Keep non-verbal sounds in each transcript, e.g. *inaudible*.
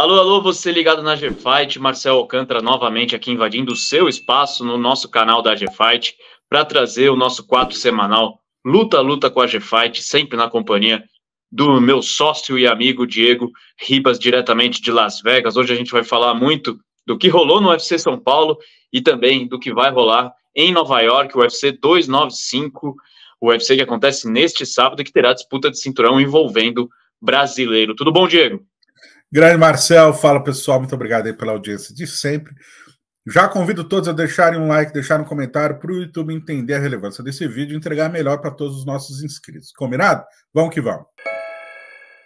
Alô, alô, você ligado na G Fight? Marcel Alcântara novamente aqui invadindo o seu espaço no nosso canal da G Fight para trazer o nosso quadro semanal Luta Luta com a G Fight sempre na companhia do meu sócio e amigo Diego Ribas, diretamente de Las Vegas. Hoje a gente vai falar muito do que rolou no UFC São Paulo e também do que vai rolar em Nova York, o UFC 295, o UFC que acontece neste sábado e que terá disputa de cinturão envolvendo brasileiro. Tudo bom, Diego? Grande Marcel, fala pessoal, muito obrigado aí pela audiência de sempre. Já convido todos a deixarem um like, deixar um comentário para o YouTube entender a relevância desse vídeo e entregar melhor para todos os nossos inscritos. Combinado? Vamos que vamos.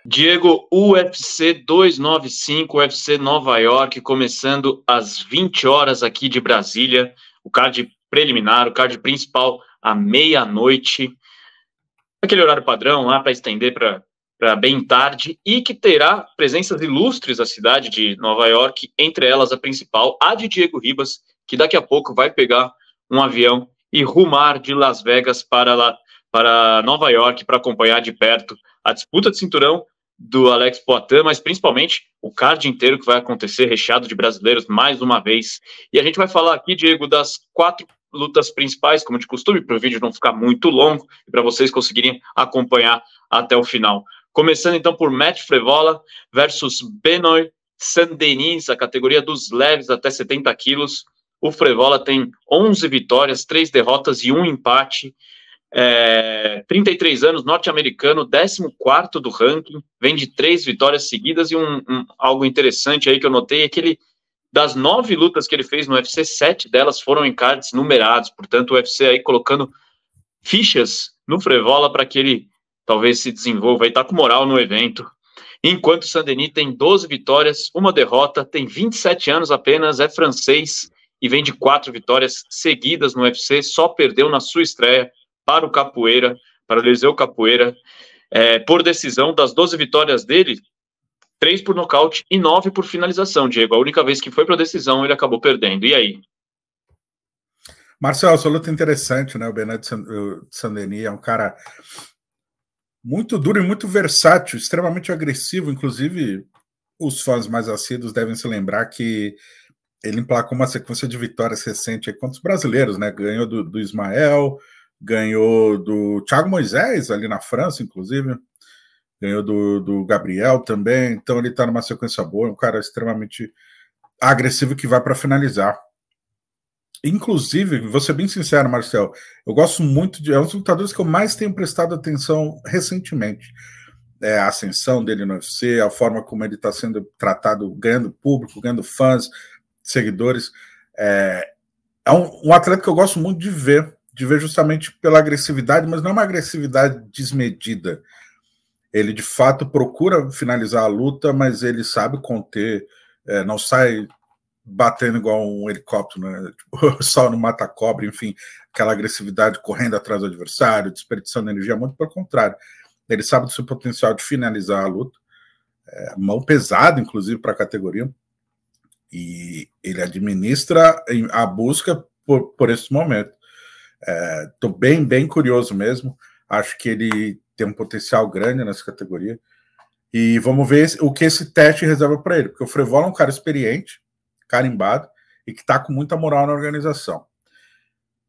Diego, UFC 295, UFC Nova York, começando às 20 horas aqui de Brasília. O card preliminar, o card principal, à meia-noite. Aquele horário padrão lá para estender para para bem tarde e que terá presenças ilustres da cidade de Nova York, entre elas a principal, a de Diego Ribas, que daqui a pouco vai pegar um avião e rumar de Las Vegas para, lá, para Nova York para acompanhar de perto a disputa de cinturão do Alex Poitin, mas principalmente o card inteiro que vai acontecer recheado de brasileiros mais uma vez. E a gente vai falar aqui, Diego, das quatro lutas principais, como de costume, para o vídeo não ficar muito longo e para vocês conseguirem acompanhar até o final. Começando então por Matt Frevola versus Benoit Saint-Denis, a categoria dos leves até 70 quilos. O Frevola tem 11 vitórias, 3 derrotas e 1 empate. É, 33 anos, norte-americano, 14 do ranking, vem de três vitórias seguidas. E um, um, algo interessante aí que eu notei é que ele, das nove lutas que ele fez no UFC, sete delas foram em cards numerados. Portanto, o UFC aí colocando fichas no Frevola para que ele talvez se desenvolva e está com moral no evento. Enquanto o Saint-Denis tem 12 vitórias, uma derrota, tem 27 anos apenas, é francês e vem de quatro vitórias seguidas no UFC, só perdeu na sua estreia para o Capoeira, para o Eliseu Capoeira, é, por decisão das 12 vitórias dele, três por nocaute e nove por finalização, Diego. A única vez que foi para decisão, ele acabou perdendo. E aí? Marcelo, essa é luta interessante, né? O Bernardo Sandeni é um cara muito duro e muito versátil, extremamente agressivo. Inclusive, os fãs mais assíduos devem se lembrar que ele emplacou uma sequência de vitórias recente contra os brasileiros, né? Ganhou do, do Ismael, ganhou do Thiago Moisés ali na França, inclusive. Ganhou do, do Gabriel também. Então ele está numa sequência boa, um cara extremamente agressivo que vai para finalizar. Inclusive, vou ser bem sincero, Marcel, eu gosto muito de. É um dos lutadores que eu mais tenho prestado atenção recentemente. É, a ascensão dele no UFC, a forma como ele está sendo tratado, ganhando público, ganhando fãs, seguidores. É, é um, um, atleta que eu gosto muito de ver, de ver justamente pela agressividade, mas não é uma agressividade desmedida. Ele de fato procura finalizar a luta, mas ele sabe conter, é, não sai batendo igual um helicóptero, né? *laughs* tipo, só no mata cobre enfim, aquela agressividade correndo atrás do adversário, desperdiçando energia, muito pelo contrário. Ele sabe do seu potencial de finalizar a luta, é, mão pesada, inclusive, para a categoria, e ele administra a busca por, por esse momento. Estou é, bem, bem curioso mesmo, acho que ele tem um potencial grande nessa categoria, e vamos ver o que esse teste reserva para ele, porque o Frevola é um cara experiente, carimbado e que está com muita moral na organização.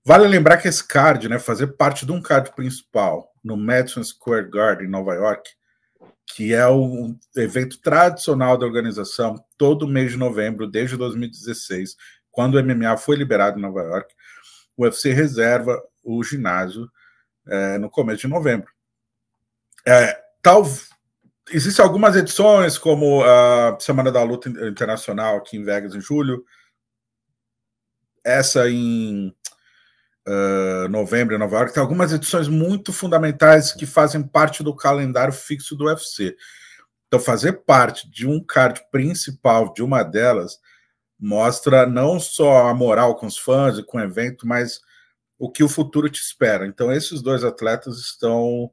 Vale lembrar que esse card, né, fazer parte de um card principal no Madison Square Garden, em Nova York, que é um evento tradicional da organização todo mês de novembro, desde 2016, quando o MMA foi liberado em Nova York, o UFC reserva o ginásio é, no começo de novembro. É, tal, existem algumas edições, como a Semana da Luta Internacional aqui em Vegas, em julho, essa em uh, novembro em Nova York, tem algumas edições muito fundamentais que fazem parte do calendário fixo do UFC. Então, fazer parte de um card principal de uma delas mostra não só a moral com os fãs e com o evento, mas o que o futuro te espera. Então, esses dois atletas estão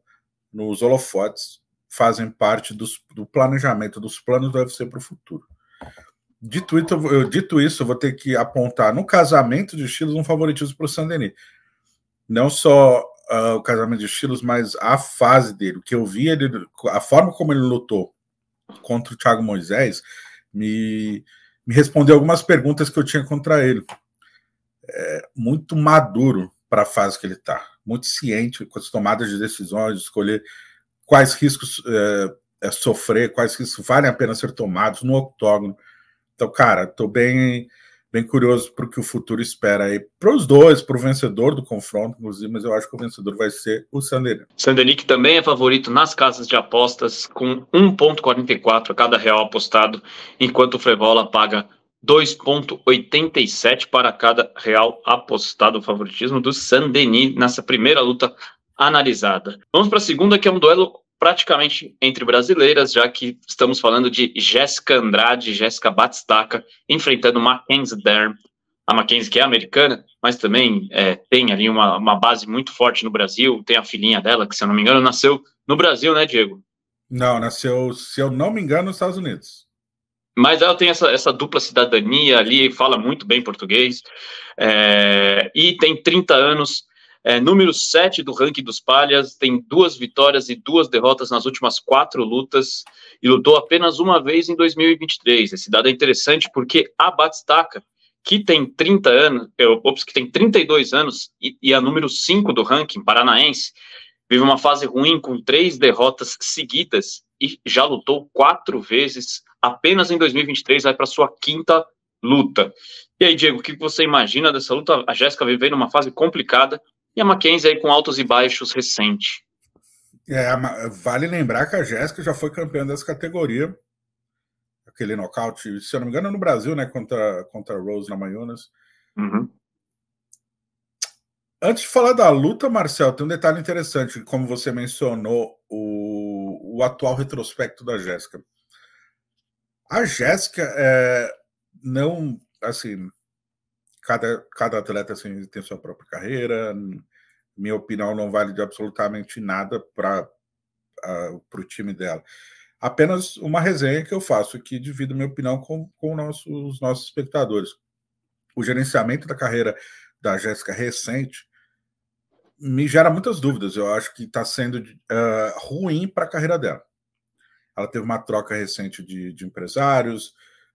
nos holofotes fazem parte dos, do planejamento, dos planos do UFC para o futuro. Dito isso, eu, dito isso, eu vou ter que apontar no casamento de estilos um favoritismo para o Sandini. Não só uh, o casamento de estilos, mas a fase dele. O que eu vi, ele, a forma como ele lutou contra o Thiago Moisés, me, me respondeu algumas perguntas que eu tinha contra ele. É, muito maduro para a fase que ele está, muito ciente com as tomadas de decisões, de escolher quais riscos é, é, sofrer, quais riscos valem a pena ser tomados no octógono. Então, cara, estou bem, bem curioso para o que o futuro espera aí para os dois, para o vencedor do confronto, inclusive, mas eu acho que o vencedor vai ser o Sandrini. Sandrini que também é favorito nas casas de apostas com 1,44 a cada real apostado, enquanto o Frevola paga 2,87 para cada real apostado. O favoritismo do Saint-Denis nessa primeira luta analisada. Vamos para a segunda, que é um duelo praticamente entre brasileiras, já que estamos falando de Jéssica Andrade Jéssica Batistaca enfrentando Mackenzie Derm. A Mackenzie que é americana, mas também é, tem ali uma, uma base muito forte no Brasil, tem a filhinha dela, que se eu não me engano nasceu no Brasil, né, Diego? Não, nasceu, se eu não me engano, nos Estados Unidos. Mas ela tem essa, essa, dupla cidadania ali, fala muito bem português, é, e tem 30 anos, é, número 7 do ranking dos Palhas, tem duas vitórias e duas derrotas nas últimas quatro lutas e lutou apenas uma vez em 2023. Esse dado é interessante porque a Batistaca, que tem 30 anos, é, ops, que tem 32 anos e, e é a número 5 do ranking paranaense, vive uma fase ruim com três derrotas seguidas e já lutou quatro vezes. Apenas em 2023 vai para sua quinta luta. E aí, Diego, o que você imagina dessa luta? A Jéssica vivendo uma fase complicada e a Mackenzie aí com altos e baixos recente. É, vale lembrar que a Jéssica já foi campeã dessa categoria. Aquele nocaute, se eu não me engano, no Brasil, né? Contra, contra a Rose na Mayunas. Uhum. Antes de falar da luta, Marcel, tem um detalhe interessante, como você mencionou, o, o atual retrospecto da Jéssica. A Jéssica é, não, assim, cada, cada atleta assim, tem sua própria carreira. Minha opinião não vale de absolutamente nada para o time dela. Apenas uma resenha que eu faço, que divido minha opinião com, com nosso, os nossos espectadores. O gerenciamento da carreira da Jéssica recente me gera muitas dúvidas. Eu acho que está sendo uh, ruim para a carreira dela. Ela teve uma troca recente de, de empresários,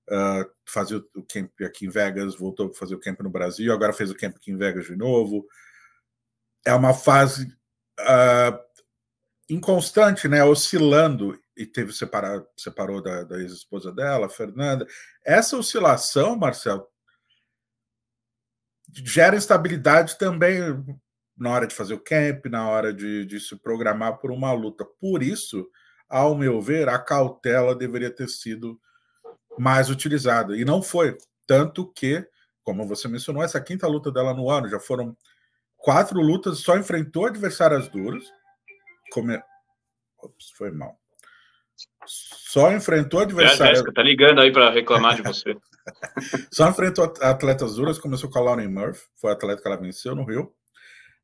uh, fazia o camp aqui em Vegas, voltou a fazer o camp no Brasil, agora fez o camp aqui em Vegas de novo. É uma fase uh, inconstante, né? Oscilando e teve separar, separou da, da ex-esposa dela, Fernanda. Essa oscilação, Marcel, gera instabilidade também na hora de fazer o camp, na hora de, de se programar por uma luta. Por isso, ao meu ver, a cautela deveria ter sido mais utilizado. E não foi. Tanto que, como você mencionou, essa quinta luta dela no ano já foram quatro lutas, só enfrentou adversárias duras. Come... Ops, foi mal. Só enfrentou adversários. Jéssica, tá ligando aí para reclamar de você. *laughs* Só enfrentou atletas duras, começou com a Lauren Murphy, foi a atleta que ela venceu no Rio.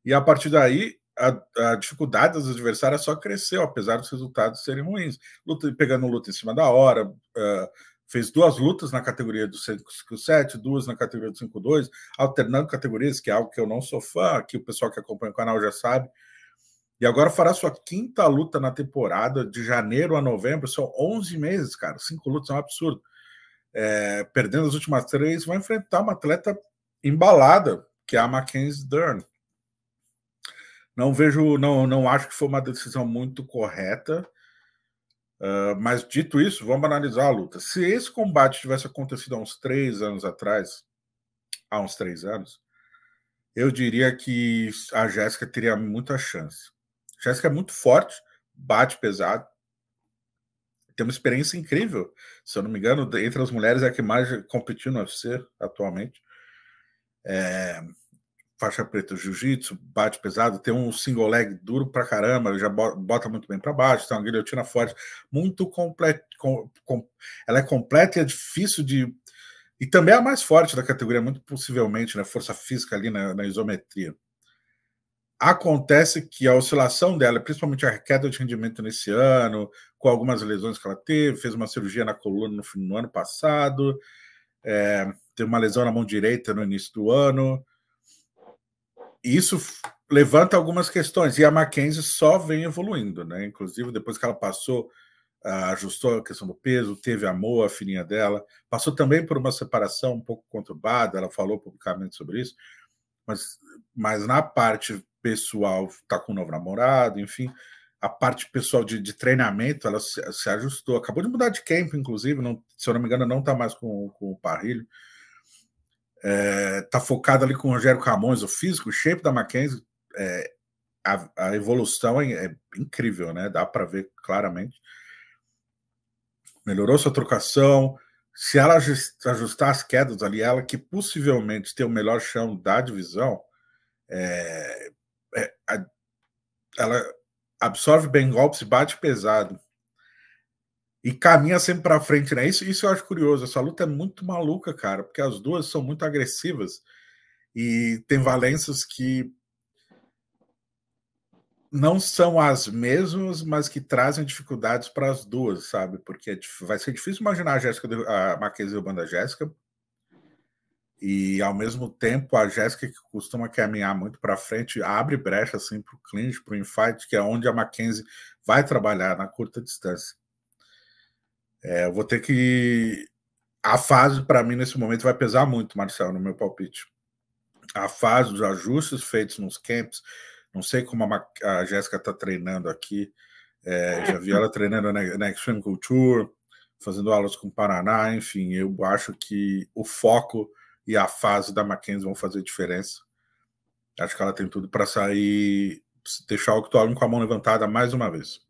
E a partir daí, a, a dificuldade das adversárias só cresceu, apesar dos resultados serem ruins. Luta, pegando luta em cima da hora, uh, fez duas lutas na categoria do 157, duas na categoria do 52, alternando categorias, que é algo que eu não sou fã, que o pessoal que acompanha o canal já sabe. E agora fará sua quinta luta na temporada, de janeiro a novembro, são 11 meses, cara. Cinco lutas é um absurdo. É, perdendo as últimas três, vai enfrentar uma atleta embalada, que é a Mackenzie Dern. Não vejo, não, não acho que foi uma decisão muito correta. Ah, mas dito isso, vamos analisar a luta. Se esse combate tivesse acontecido há uns três anos atrás, há uns três anos, eu diria que a Jéssica teria muita chance. Jéssica é muito forte, bate pesado, tem uma experiência incrível. Se eu não me engano, entre as mulheres é a que mais competiu no UFC atualmente. É, faixa preta jiu-jitsu, bate pesado, tem um single leg duro pra caramba, já bota muito bem para baixo, tem uma guilhotina forte, muito completa. Com, com, ela é completa e é difícil de. E também é a mais forte da categoria, muito possivelmente, né? Força física ali na, na isometria. Acontece que a oscilação dela, principalmente a queda de rendimento nesse ano, com algumas lesões que ela teve, fez uma cirurgia na coluna no, no ano passado, é, teve uma lesão na mão direita no início do ano, isso levanta algumas questões. E a Mackenzie só vem evoluindo, né? Inclusive, depois que ela passou, ah, ajustou a questão do peso, teve a Moa, a filhinha dela, passou também por uma separação um pouco conturbada, ela falou publicamente sobre isso, mas, mas na parte pessoal, tá com um novo namorado, enfim, a parte pessoal de, de treinamento, ela se, se, ajustou, acabou de mudar de camp, inclusive, não, se eu não me engano, não tá mais com, com o Parrilho, é, tá é, focado ali com o Rogério Camões, o físico, o shape da Mackenzie, é, a, a, evolução é, é, incrível, né? Dá para ver claramente. Melhorou sua trocação. Se ela ajustar as quedas ali, ela que possivelmente tem o melhor chão da divisão, é, é, a, ela absorve bem golpes e bate pesado e caminha sempre para frente, né? Isso, isso eu acho curioso. Essa luta é muito maluca, cara, porque as duas são muito agressivas e tem valências que não são as mesmas, mas que trazem dificuldades para as duas, sabe? Porque é, vai ser difícil imaginar a Jéssica, a Marquesa derrubando a Jéssica. E ao mesmo tempo, a Jéssica, que costuma caminhar muito para frente, abre brecha assim para o clinch, para o infight, que é onde a Mackenzie vai trabalhar na curta distância. É, eu vou ter que. A fase, para mim, nesse momento, vai pesar muito, Marcelo, no meu palpite. A fase, dos ajustes feitos nos camps. Não sei como a, a Jéssica está treinando aqui. É, é, já vi ela treinando na, na Extreme Culture, fazendo aulas com o Paraná, enfim, eu acho que o foco e a fase da Mackenzie vão fazer diferença. Acho que ela tem tudo para sair, deixar o Octólogo com a mão levantada mais uma vez.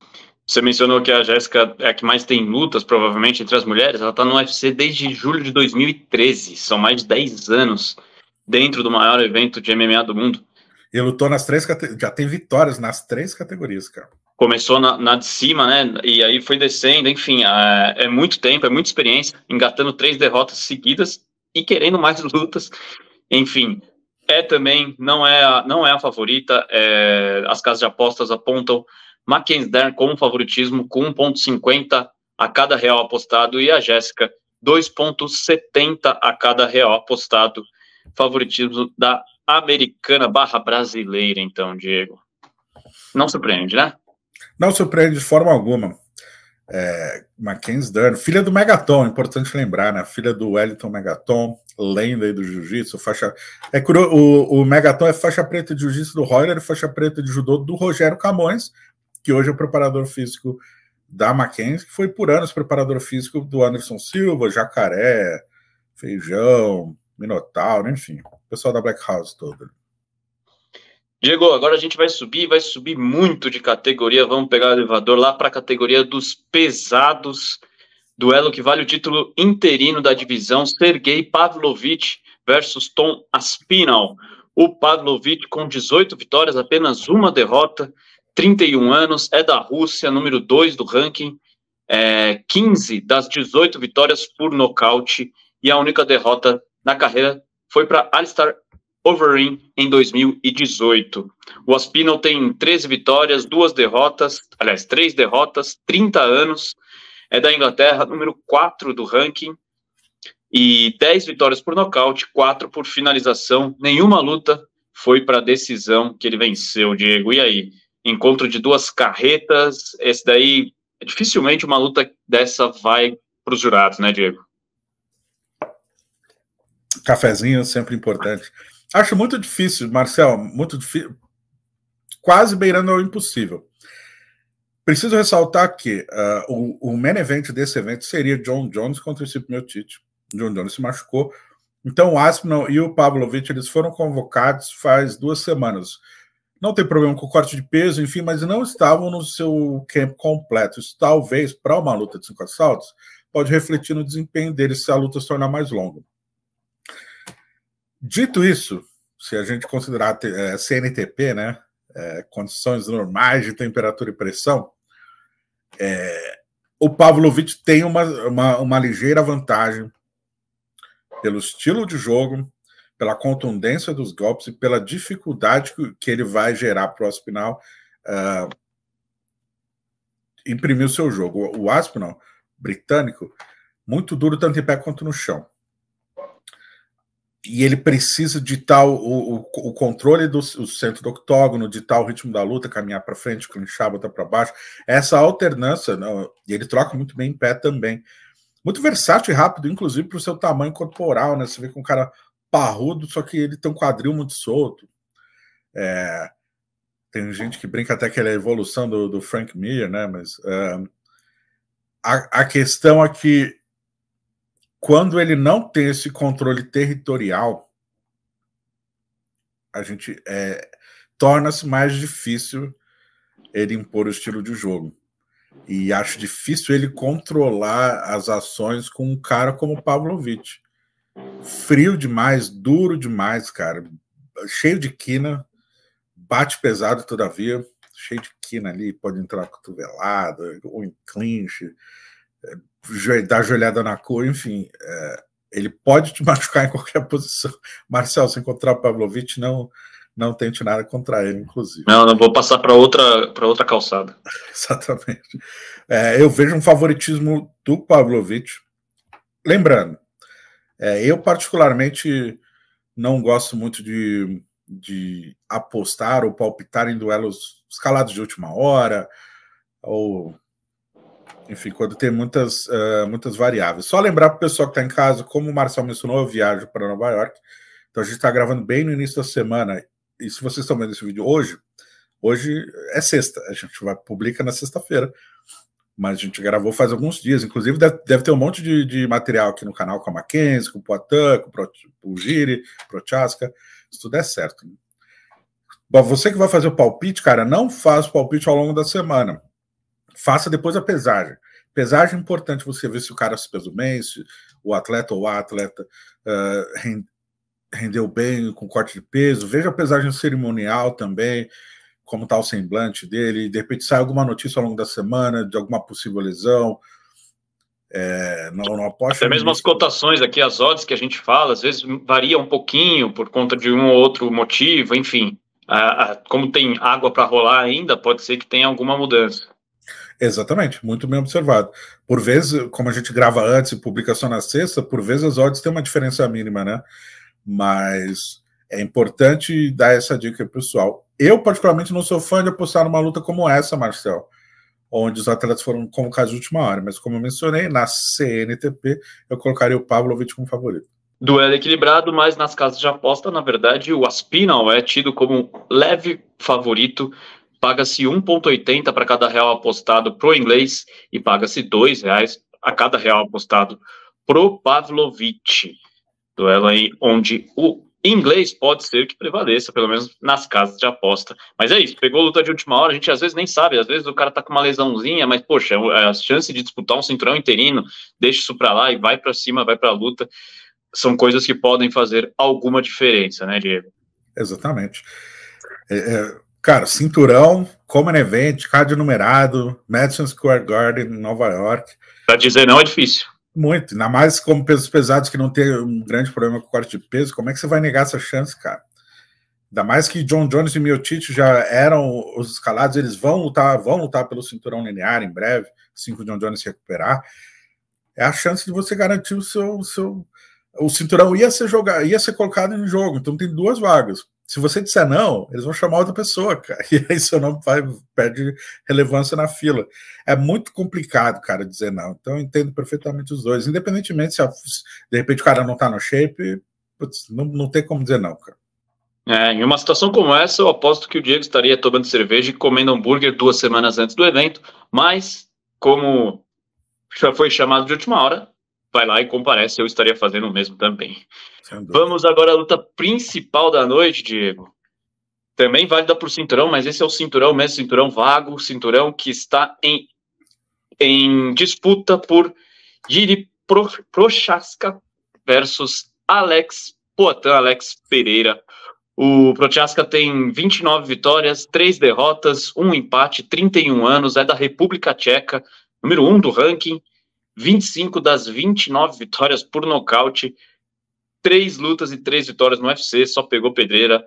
Você mencionou que a Jéssica é a que mais tem lutas, provavelmente, entre as mulheres. Ela está no UFC desde julho de 2013. São mais de 10 anos dentro do maior evento de MMA do mundo. E lutou nas três já tem vitórias nas três categorias, cara. Começou na, na de cima, né? E aí foi descendo, enfim, é, é, muito tempo, é muita experiência, engatando três derrotas seguidas e querendo mais *laughs* lutas. Enfim, é também, não é a, não é a favorita, é, as casas de apostas apontam Mackenzie Dern com favoritismo com 1,50 a cada real apostado e a Jéssica 2,70 a cada real apostado. Favoritismo da americana barra brasileira, então, Diego. Não surpreende, né? Não surpreende de forma alguma. É, Mackenzie Dern, filha do Megaton, importante lembrar, né? Filha do Wellington Megaton, lenda aí do jiu-jitsu, faixa. É curioso, o, o Megaton é faixa preta de jiu-jitsu do Royler, faixa preta de judô do Rogério Camões, que hoje é o preparador físico da Mackenzie, que foi por anos preparador físico do Anderson Silva, Jacaré, Feijão, Minotauro, enfim, o pessoal da Black House todo. Diego, agora a gente vai subir, vai subir muito de categoria. Vamos pegar o elevador lá para a categoria dos pesados. Duelo que vale o título interino da divisão: Sergei Pavlovich versus Tom Aspinall. O Pavlovich com 18 vitórias, apenas uma derrota, 31 anos, é da Rússia, número 2 do ranking, é, 15 das 18 vitórias por nocaute e a única derrota na carreira foi para Alistair Overeem em 2018. O Aspinall tem 13 vitórias, duas derrotas, aliás, três derrotas, 30 anos, é da Inglaterra, número 4 do ranking, e 10 vitórias por nocaute, 4 por finalização, nenhuma luta foi para a decisão que ele venceu, Diego. E aí, encontro de duas carretas. Esse daí, dificilmente uma luta dessa vai para os jurados, né, Diego? Cafezinho sempre importante. Acho muito difícil, Marcel, muito difícil, quase beirando ao impossível. Preciso ressaltar que uh, o, o main event desse evento seria John Jones contra esse Miotite. John Jones se machucou. Então o Aspinall e o Pavlovich eles foram convocados faz duas semanas não tem problema com corte de peso, enfim, mas não estavam no seu camp completo. Isso talvez, para uma luta de cinco assaltos, pode refletir no desempenho deles se a luta se tornar mais longa. Dito isso, se a gente considerar é, eh, CNTP, né, é, condições normais de temperatura e pressão, é, o Pavlovich tem uma, uma, uma ligeira vantagem pelo estilo de jogo, pela contundência dos golpes e pela dificuldade que ele vai gerar para o Aspinal uh, ah, imprimir o seu jogo. O Aspinal, britânico, muito duro tanto em pé quanto no chão. E ele precisa de o, o, o controle do o centro do octógono, tal o ritmo da luta, caminhar para frente, clinchar, botar para baixo. Essa alternância, não, né, ele troca muito bem em pé também. Muito versátil e rápido, inclusive para o seu tamanho corporal, né? Você vê que um cara parrudo, só que ele tem um quadril muito solto. É, tem gente que brinca até que ele é a evolução do, do Frank Mir, né? Mas é, a, a questão é que quando ele não tem esse controle territorial, a gente é, torna-se mais difícil ele impor o estilo de jogo. E acho difícil ele controlar as ações com um cara como Pavlovich, frio demais, duro demais, cara. Cheio de quina, bate pesado, todavia, cheio de quina ali, pode entrar cotovelada, ou em clinch, é, dar joelhada na cor, enfim. É, ele pode te *laughs* machucar em qualquer posição. Marcel, se encontrar o Pavlovic, não, não tente nada contra ele, inclusive. Não, não vou passar para outra, outra calçada. *laughs* Exatamente. É, eu vejo um favoritismo do Pavlovic. Lembrando, é, eu, particularmente, não gosto muito de, de apostar ou palpitar em duelos escalados de última hora, ou enfim, quando tem muitas, uh, muitas variáveis. Só lembrar para o pessoal que está em casa, como o Marcel mencionou, eu viajo para Nova York, então a gente está gravando bem no início da semana. E se vocês estão vendo esse vídeo hoje, hoje é sexta, a gente vai publica na sexta-feira mas a gente gravou faz alguns dias. Inclusive, deve, deve ter um monte de, de, material aqui no canal com a Mackenzie, com o Poitin, com o Giri, com o Prochaska, se tudo der certo. Né? Bom, você que vai fazer o palpite, cara, não faça o palpite ao longo da semana. Faça depois a pesagem. Pesagem é importante você ver se o cara se pesou bem, se o atleta ou a atleta uh, rendeu bem com corte de peso. Veja a pesagem cerimonial também como está o semblante dele, de repente sai alguma notícia ao longo da semana de alguma possível lesão. É, não, não aposto. Até mesmo as cotações aqui, as odds que a gente fala, às vezes varia um pouquinho por conta de um ou outro motivo, enfim. A, a, como tem água para rolar ainda, pode ser que tenha alguma mudança. Exatamente, muito bem observado. Por vezes, como a gente grava antes e publica só na sexta, por vezes as odds têm uma diferença mínima, né? Mas é importante dar essa dica pessoal eu, particularmente, não sou fã de apostar numa luta como essa, Marcel, onde os atletas foram convocados de última hora. Mas, como eu mencionei, na CNTP, eu colocaria o Pavlovich como favorito. Duelo equilibrado, mas nas casas de aposta, na verdade, o Aspinal é tido como leve favorito. Paga-se 1,80 para cada real apostado pro inglês e paga-se R$ reais a cada real apostado pro Pavlovich. Duelo aí onde o em inglês pode ser que prevaleça, pelo menos nas casas de aposta. Mas é isso, pegou luta de última hora, a gente às vezes nem sabe, às vezes o cara tá com uma lesãozinha, mas poxa, é, a chance de disputar um cinturão interino, deixa isso para lá e vai para cima, vai para luta, são coisas que podem fazer alguma diferença, né, Diego? Exatamente. É, é, cara, cinturão, Common é Event, card numerado, Madison Square Garden, Nova York. Para dizer não é difícil. Muito, ainda mais como pesos pesados que não tem um grande problema com corte de peso, como é que você vai negar essa chance, cara? Ainda mais que John Jones e Miotite já eram os escalados, eles vão lutar, vão lutar pelo cinturão linear em breve, assim que o John Jones se recuperar. É a chance de você garantir o seu, o seu o cinturão ia ser jogado, ia ser colocado em jogo. Então tem duas vagas. Se você disser não, eles vão chamar outra pessoa, cara. *laughs* E aí seu nome vai, perde relevância na fila. É muito complicado, cara, dizer não. Então eu entendo perfeitamente os dois. Independentemente se, a, se de repente o cara não tá no shape, putz, não, não tem como dizer não, cara. É, em uma situação como essa, eu aposto que o Diego estaria tomando cerveja e comendo hambúrguer duas semanas antes do evento, mas como já foi chamado de última hora, vai lá e comparece, eu estaria fazendo o mesmo também. Vamos agora à luta principal da noite, Diego. Também válida por cinturão, mas esse é o cinturão mesmo, cinturão vago, cinturão que está em, em disputa por Giri Pro, Prochaska versus Alex Poitin, Alex Pereira. O Prochaska tem 29 vitórias, 3 derrotas, 1 empate, 31 anos, é da República Tcheca, número 1 do ranking, 25 das 29 vitórias por nocaute, três lutas e três vitórias no UFC, só pegou pedreira.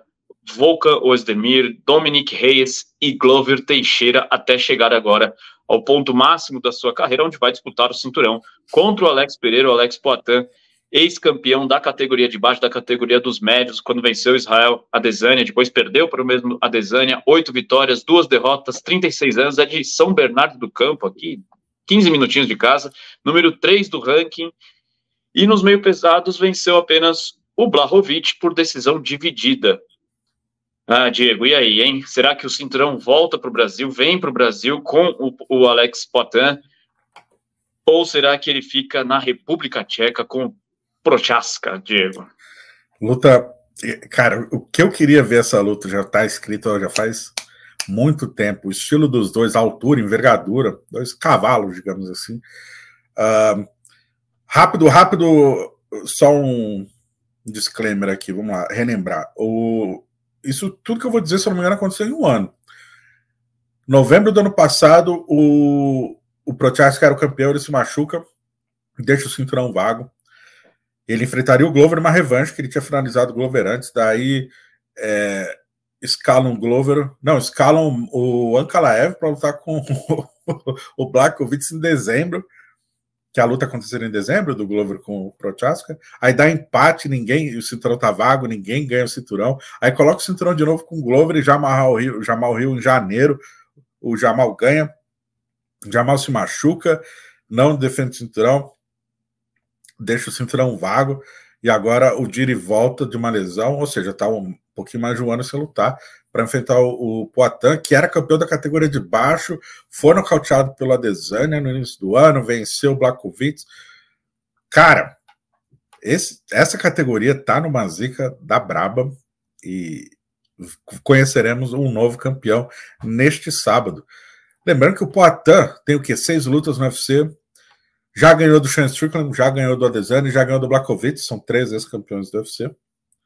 Volkan Ozdemir, Dominic Reyes e Glover Teixeira até chegar agora ao ponto máximo da sua carreira, onde vai disputar o cinturão contra o Alex Pereira, o Alex Poitin, ex-campeão da categoria de baixo, da categoria dos médios, quando venceu Israel Adesanya, depois perdeu para o mesmo Adesanya, oito vitórias, duas derrotas, 36 anos, é de São Bernardo do Campo aqui, 15 minutinhos de casa, número 3 do ranking. E nos meio pesados venceu apenas o Blahovic por decisão dividida. Ah, Diego, e aí, hein? Será que o cinturão volta para o Brasil, vem para o Brasil com o, o Alex Potan Ou será que ele fica na República Tcheca com Prochaska, Diego? Luta. Cara, o que eu queria ver essa luta já está escrito, já faz muito tempo. O estilo dos dois, altura, envergadura, dois cavalos, digamos assim. Uh, rápido, rápido, só um disclaimer aqui, vamos lá, relembrar. O, isso tudo que eu vou dizer, se eu não me engano, aconteceu em um ano. Novembro do ano passado, o, o Prochaska era o campeão, ele se machuca, deixa o cinturão vago. Ele enfrentaria o Glover numa revanche, que ele tinha finalizado o Glover antes, daí. É, escalam Glover, não, escalam o Ankalaev para lutar com *laughs* o, o Blakovic em dezembro, que é a luta aconteceria em dezembro, do Glover com o Prochaska, aí dá empate, ninguém, o cinturão tá vago, ninguém ganha o cinturão, aí coloca o cinturão de novo com o Glover e Jamal Rio, Jamal Rio em janeiro, o Jamal ganha, o Jamal se machuca, não defende o cinturão, deixa o cinturão vago, e agora o Diri volta de uma lesão, ou seja, tá um, pouquinho mais de um ano sem lutar, para enfrentar o, o Poitin, que era campeão da categoria de baixo, foi nocauteado pelo Adesanya no início do ano, venceu o Blakovic. Cara, esse, essa categoria tá numa zica da braba e conheceremos um novo campeão neste sábado. Lembrando que o Poitin tem o que Seis lutas no UFC, já ganhou do Sean Strickland, já ganhou do Adesanya, já ganhou do Blakovits são três ex-campeões do UFC.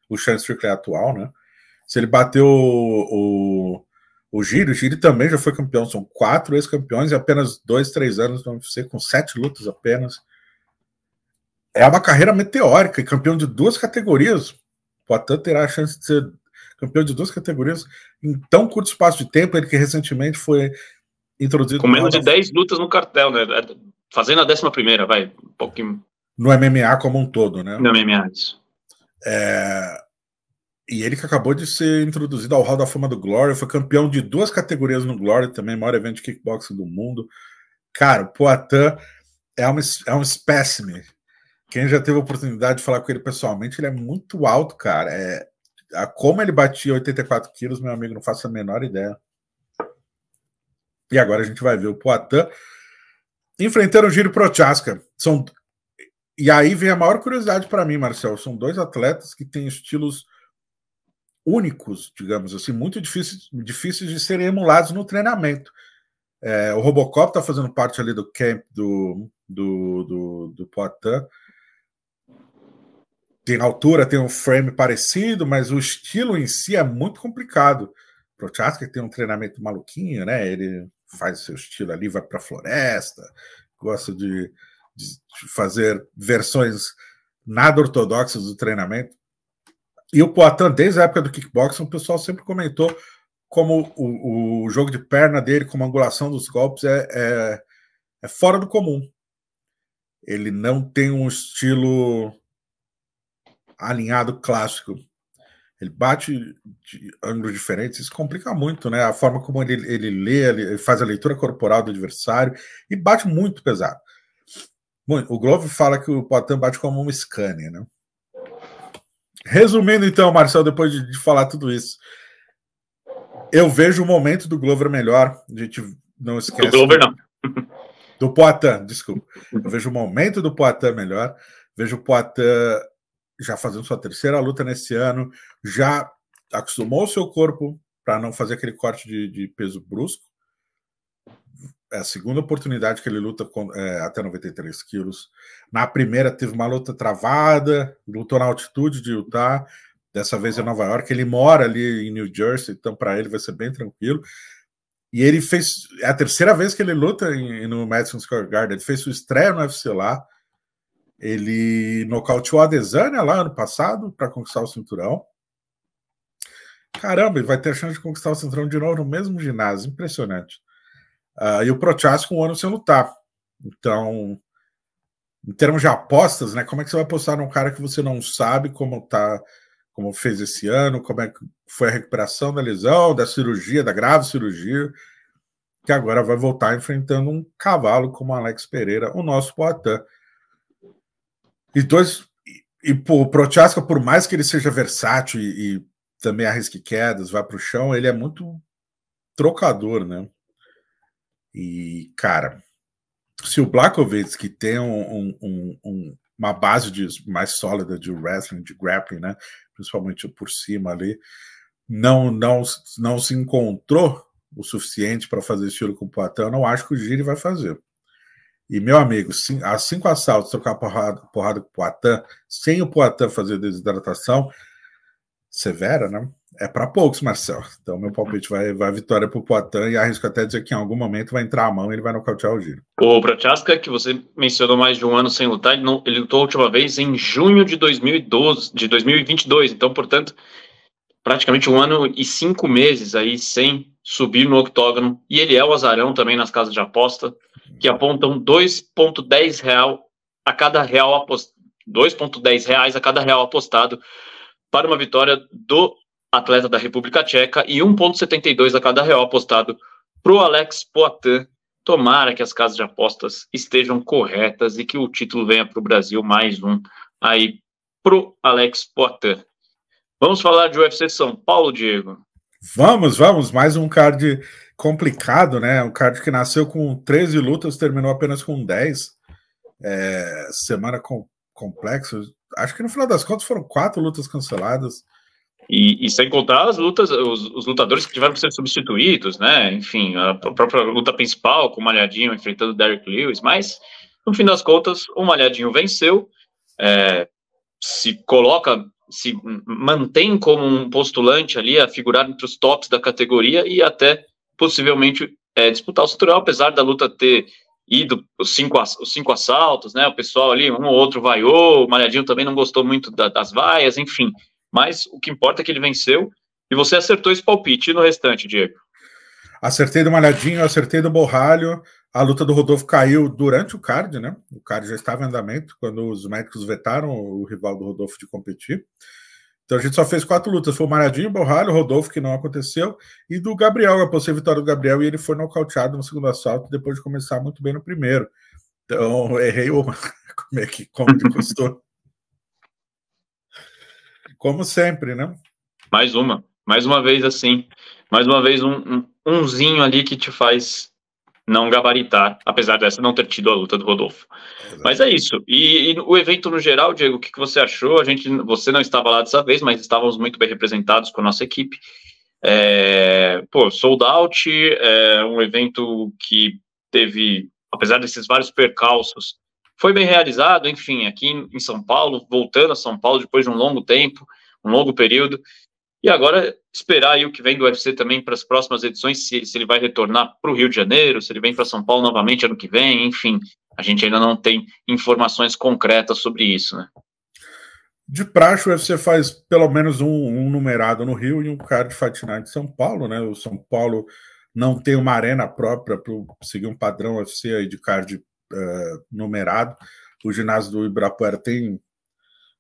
O Sean Strickland é atual, né? Se ele bateu o, o, o Giro, o Giro também já foi campeão. São quatro ex-campeões e apenas dois, três anos no UFC, com sete lutas apenas. É uma carreira meteórica e campeão de duas categorias. Poitin terá a chance de ser campeão de duas categorias em tão curto espaço de tempo. Ele que recentemente foi introduzido. Com menos de dez lutas no cartel, né? É, fazendo a décima primeira, vai. Um pouquinho. No MMA como um todo, né? No MMA, isso. É, e ele que acabou de ser introduzido ao Hall da Fama do Glory, foi campeão de duas categorias no Glory também, maior evento de kickboxing do mundo. Cara, o Poitin é, uma, é um espécime. Quem já teve a oportunidade de falar com ele pessoalmente, ele é muito alto, cara. É, a, como ele batia 84 quilos, meu amigo, não faço a menor ideia. E agora a gente vai ver o Poitin enfrentando o Giro Prochaska. São, e aí vem a maior curiosidade para mim, Marcel. São dois atletas que têm estilos únicos, digamos assim, muito difíceis, difíceis de serem emulados no treinamento. É, o Robocop está fazendo parte ali do camp do, do, do, do Poitin. Tem altura, tem um frame parecido, mas o estilo em si é muito complicado. que tem um treinamento maluquinho, né? Ele faz o seu estilo ali, vai para a floresta, gosta de, de fazer versões nada ortodoxas do treinamento. E o Poitin, desde a época do kickboxing, o pessoal sempre comentou como o, o jogo de perna dele, como a angulação dos golpes, é, é, é fora do comum. Ele não tem um estilo alinhado clássico. Ele bate de ângulos diferentes, isso complica muito, né? A forma como ele, ele lê, ele faz a leitura corporal do adversário e bate muito pesado. Bom, o Glover fala que o Poitin bate como um Scania, né? Resumindo, então, Marcel, depois de, de falar tudo isso, eu vejo o momento do Glover melhor. A gente não esquece. Do Glover, não. Do Poitin, desculpa. Eu vejo o momento do Poitin melhor. Vejo o Poitin já fazendo sua terceira luta nesse ano, já acostumou o seu corpo para não fazer aquele corte de, de peso brusco é a segunda oportunidade que ele luta com, é, até 93 quilos. Na primeira teve uma luta travada, lutou na altitude de Utah, dessa vez em é Nova York. Ele mora ali em New Jersey, então para ele vai ser bem tranquilo. E ele fez. É a terceira vez que ele luta em, no Madison Square Garden. Ele fez sua estreia no UFC lá. Ele nocauteou a Desânia lá ano passado para conquistar o cinturão. Caramba, ele vai ter a chance de conquistar o cinturão de novo no mesmo ginásio. Impressionante. Uh, e o Prochaska um ano sem lutar. Então, em termos de apostas, né? Como é que você vai apostar num cara que você não sabe como tá, como fez esse ano, como é que foi a recuperação da lesão, da cirurgia, da grave cirurgia, que agora vai voltar enfrentando um cavalo como Alex Pereira, o nosso Poitin. E dois e, e o Prochaska, por mais que ele seja versátil e, e também arrisque quedas, vá para o chão, ele é muito trocador, né? E, cara, se o Blakovic, que tem um, um, um, uma base de, mais sólida de wrestling, de grappling, né? principalmente por cima ali, não, não, não se encontrou o suficiente para fazer estilo com o Poitin, eu não acho que o Giri vai fazer. E, meu amigo, sim, com cinco assaltos, trocar porrada, porrada com o Poitin, sem o Poitin fazer desidratação severa, né? é para poucos, Marcel. Então, meu palpite vai, vai vitória para o Poitin e arrisco até dizer que em algum momento vai entrar a mão e ele vai nocautear o giro. O Prochaska, que você mencionou mais de um ano sem lutar, ele, não, ele lutou a última vez em junho de 2012, de 2022. Então, portanto, praticamente um ano e cinco meses aí sem subir no octógono. E ele é o azarão também nas casas de aposta, que apontam 2,10 real a cada real apostado. 2,10 reais a cada real apostado para uma vitória do atleta da República Tcheca, e 1,72 a cada real apostado pro Alex Poitin. Tomara que as casas de apostas estejam corretas e que o título venha para o Brasil, mais um aí pro Alex Poitin. Vamos falar de UFC São Paulo, Diego? Vamos, vamos, mais um card complicado, né? Um card que nasceu com 13 lutas, terminou apenas com 10. É, semana com, complexa. Acho que no final das contas foram quatro lutas canceladas. E, e, sem contar as lutas, os, os, lutadores que tiveram que ser substituídos, né? Enfim, a própria luta principal com o Malhadinho enfrentando o Derek Lewis, mas no fim das contas, o Malhadinho venceu, é, se coloca, se mantém como um postulante ali a figurar entre os tops da categoria e até possivelmente é, disputar o cinturão, apesar da luta ter ido os cinco, os cinco assaltos, né? O pessoal ali, um ou outro vaiou, o Malhadinho também não gostou muito da, das vaias, enfim. Mas o que importa é que ele venceu e você acertou esse palpite no restante, Diego. Acertei do Malhadinho, acertei do Borralho. A luta do Rodolfo caiu durante o card, né? O card já estava em andamento quando os médicos vetaram o rival do Rodolfo de competir. Então a gente só fez quatro lutas. Foi o Maradinho, o Borralho, o Rodolfo, que não aconteceu, e do Gabriel. Eu apostei a vitória do Gabriel e ele foi nocauteado no segundo assalto, depois de começar muito bem no primeiro. Então errei uma, *laughs* como é que como de costume. Como sempre, né? Mais uma. Mais uma vez, assim. Mais uma vez, um, um umzinho ali que te faz não gabaritar, apesar dessa não ter tido a luta do Rodolfo. Exato. Mas é isso. E, e, o evento no geral, Diego, o que, que você achou? A gente, você não estava lá dessa vez, mas estávamos muito bem representados com a nossa equipe. É, pô, sold out, é um evento que teve, apesar desses vários percalços, foi bem realizado, enfim, aqui em São Paulo, voltando a São Paulo depois de um longo tempo, um longo período. E agora esperar aí o que vem do UFC também para as próximas edições, se, se ele vai retornar para o Rio de Janeiro, se ele vem para São Paulo novamente ano que vem, enfim. A gente ainda não tem informações concretas sobre isso, né? De praxe, o UFC faz pelo menos um, um numerado no Rio e um card de night de São Paulo, né? O São Paulo não tem uma arena própria para seguir um padrão UFC aí de card uh, numerado. O ginásio do Ibirapuera tem,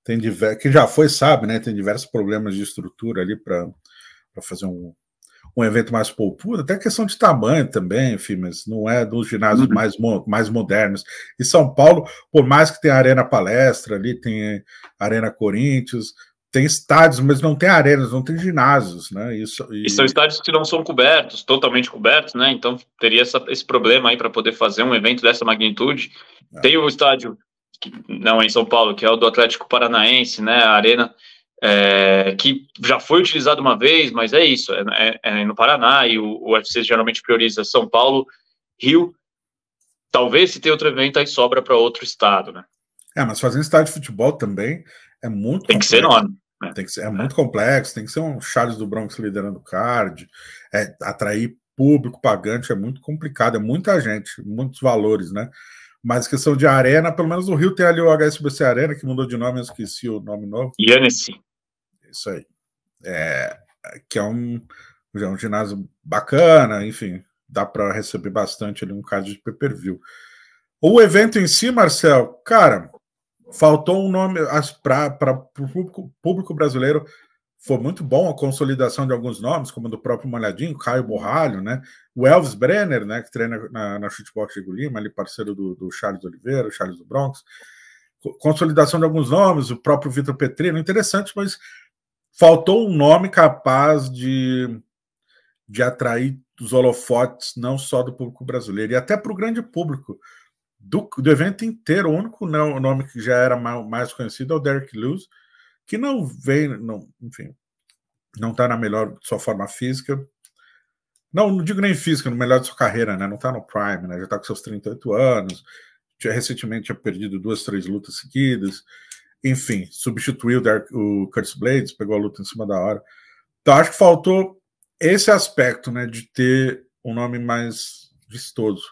tem que já foi, sabe, né? Tem diversos problemas de estrutura ali para fazer um, um evento mais polpudo, até questão de tamanho também, enfim, mas não é dos ginásios uhum. mais, mais modernos. E São Paulo, por mais que tenha Arena Palestra ali, tem Arena Corinthians, tem estádios, mas não tem arenas, não tem ginásios, né? Isso, e... e são estádios que não são cobertos, totalmente cobertos, né? Então teria essa, esse problema aí para poder fazer um evento dessa magnitude. É. Tem o estádio, que não é em São Paulo, que é o do Atlético Paranaense, né? A arena é, que já foi utilizado uma vez, mas é isso, é, é, é no Paraná e o, o UFC geralmente prioriza São Paulo, Rio. Talvez se tem outro evento aí sobra para outro estado, né? É, mas fazer um estádio de futebol também é muito. Tem que ser enorme. É, tem que ser, é, é, muito complexo, tem que ser um Charles do Bronx liderando o card, é, atrair público pagante é muito complicado, é muita gente, muitos valores, né? Mas questão de arena, pelo menos no Rio tem ali o HSBC Arena, que mudou de nome, eu esqueci o nome novo. Yannice. Isso aí. É, que é um, é um ginásio bacana, enfim, dá para receber bastante ali um card de pay-per-view. O evento em si, Marcel, cara, faltou um nome para o público, público, brasileiro. Foi muito bom a consolidação de alguns nomes, como do próprio Malhadinho, Caio Borralho, né? O Elvis Brenner, né? Que treina na, na Shootbox de Lima, ali parceiro do, do Charles Oliveira, Charles do Bronx. Consolidação de alguns nomes, o próprio Vitor Petrino, interessante, mas faltou um nome capaz de, de atrair os holofotes, não só do público brasileiro, e até para o grande público do, do evento inteiro. O único o nome que já era mais conhecido é o Derek Lewis, que não vem, não, enfim, não está na melhor sua forma física. Não, não digo nem física, no melhor de sua carreira, né? Não está no prime, né? Já está com seus 38 anos. Tinha, recentemente tinha perdido duas, três lutas seguidas. Enfim, substituiu o, o Curtis Blades, pegou a luta em cima da hora. Então, acho que faltou esse aspecto, né? De ter um nome mais vistoso.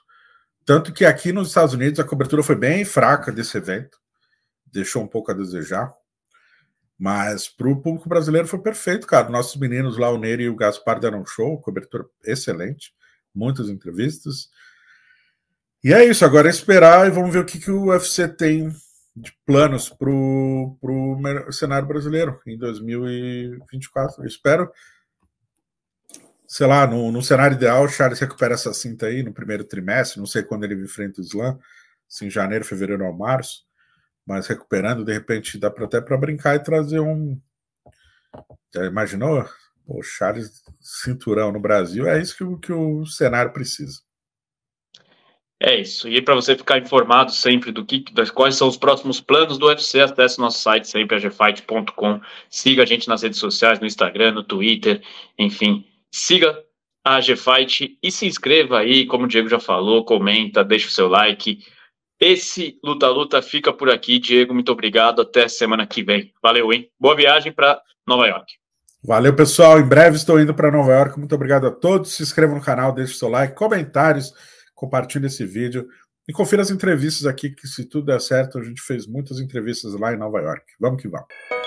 Tanto que aqui nos Estados Unidos a cobertura foi bem fraca desse evento, deixou um pouco a desejar. Mas para o público brasileiro foi perfeito, cara. Nossos meninos lá, o Nery e o Gaspar deram um show, cobertura excelente, muitas entrevistas. E é isso, agora é esperar e vamos ver o que, que o UFC tem de planos para o cenário brasileiro em 2024. Eu espero sei lá, no, no cenário ideal, o Charles recupera essa cinta aí no primeiro trimestre, não sei quando ele enfrenta o Slam, se em janeiro, fevereiro ou março, mas recuperando, de repente dá pra, até para brincar e trazer um. Já imaginou? O Charles cinturão no Brasil, é isso que, que o cenário precisa. É isso. E para você ficar informado sempre do que, das quais são os próximos planos do UFC, acesse nosso site sempre agfight.com. Siga a gente nas redes sociais, no Instagram, no Twitter, enfim, siga a GFight e se inscreva aí, como o Diego já falou, comenta, deixa o seu like. Esse Luta Luta fica por aqui. Diego, muito obrigado. Até semana que vem. Valeu, hein? Boa viagem para Nova York. Valeu, pessoal. Em breve estou indo para Nova York. Muito obrigado a todos. Se inscreva no canal, deixe seu like, comentários, compartilhe esse vídeo e confira as entrevistas aqui, que se tudo der certo, a gente fez muitas entrevistas lá em Nova York. Vamos que vamos.